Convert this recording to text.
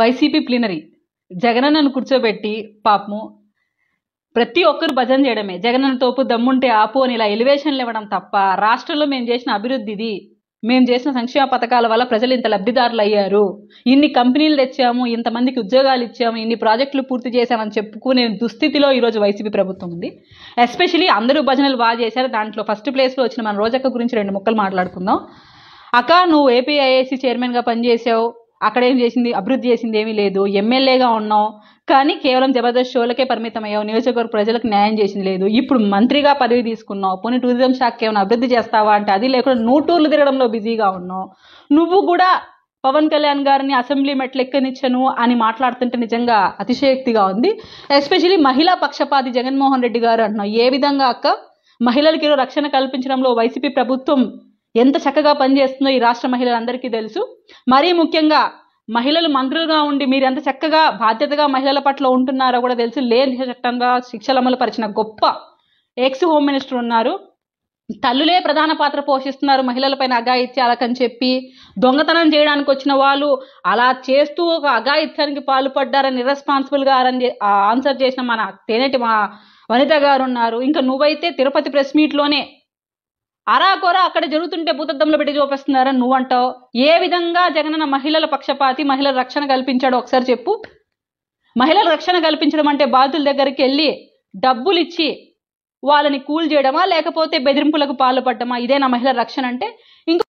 YCP plenary జగనన్నను కూర్చోబెట్టి పాపము ప్రతి ఒక్కరు భజన చేయడమే జగనన్న తోపు దమ్ముంటే ఆపు అని ఇలా ఎలివేషన్లు ఇవ్వడం తప్ప రాష్ట్రంలో మేము చేసిన అభివృద్ధి ఇది మేము చేసిన సంక్షేమ పథకాల వల్ల ప్రజలు ఇంత లబ్ధిదారులు అయ్యారు ఇన్ని కంపెనీలు తెచ్చాము ఇంతమందికి ఉద్యోగాలు ఇచ్చాము ఇన్ని ప్రాజెక్టులు పూర్తి చేశామని చెప్పుకునే దుస్థితిలో ఈరోజు వైసీపీ ప్రభుత్వం ఉంది ఎస్పెషలీ అందరూ భజనలు బాగా చేశారు దాంట్లో ఫస్ట్ ప్లేస్లో వచ్చిన మన రోజక్క గురించి రెండు ముక్కలు మాట్లాడుకుందాం అక్క నువ్వు ఏపీఐఏసీ చైర్మన్గా పనిచేసావు అక్కడ ఏం చేసింది అభివృద్ధి చేసింది ఏమీ లేదు ఎమ్మెల్యేగా ఉన్నావు కానీ కేవలం జబర్దస్త్ షోలకే పరిమితం అయ్యావు నియోజకవర్గ ప్రజలకు న్యాయం చేసింది లేదు ఇప్పుడు మంత్రిగా పదవి తీసుకున్నావు పోనీ టూరిజం శాఖ ఏమైనా అభివృద్ధి చేస్తావా అంటే అది లేకుండా నూటూర్లు తిరగడంలో బిజీగా ఉన్నావు నువ్వు కూడా పవన్ కళ్యాణ్ గారిని అసెంబ్లీ ఎక్కనిచ్చను అని మాట్లాడుతుంటే నిజంగా అతిశయోక్తిగా ఉంది ఎస్పెషలీ మహిళా పక్షపాతి జగన్మోహన్ రెడ్డి గారు అంటున్నావు ఏ విధంగా అక్క మహిళలకి రక్షణ కల్పించడంలో వైసీపీ ప్రభుత్వం ఎంత చక్కగా పనిచేస్తుందో ఈ రాష్ట్ర మహిళలందరికీ తెలుసు మరీ ముఖ్యంగా మహిళలు మంత్రులుగా ఉండి మీరు ఎంత చక్కగా బాధ్యతగా మహిళల పట్ల ఉంటున్నారో కూడా తెలుసు లేని చట్టంగా శిక్షలు అమలు పరిచిన గొప్ప ఎక్స్ హోమ్ మినిస్టర్ ఉన్నారు తల్లులే ప్రధాన పాత్ర పోషిస్తున్నారు మహిళలపైన అగాయిత్యాలకని చెప్పి దొంగతనం చేయడానికి వచ్చిన వాళ్ళు అలా చేస్తూ ఒక అఘాయిత్యానికి పాల్పడ్డారని ఇర్రెస్పాన్సిబుల్గా ఆన్సర్ చేసిన మన తేనెటి మా వనిత గారు ఉన్నారు ఇంకా నువ్వైతే తిరుపతి ప్రెస్ మీట్లోనే అరాకొర అక్కడ జరుగుతుంటే భూతద్దంలో పెట్టి చూపిస్తున్నారని నువ్వు అంటావు ఏ విధంగా జగనన్న మహిళల పక్షపాతి మహిళల రక్షణ కల్పించాడో ఒకసారి చెప్పు మహిళల రక్షణ కల్పించడం అంటే బాధితుల దగ్గరికి వెళ్ళి డబ్బులు ఇచ్చి వాళ్ళని కూల్ చేయడమా లేకపోతే బెదిరింపులకు పాల్పడ్డమా ఇదే నా మహిళల రక్షణ అంటే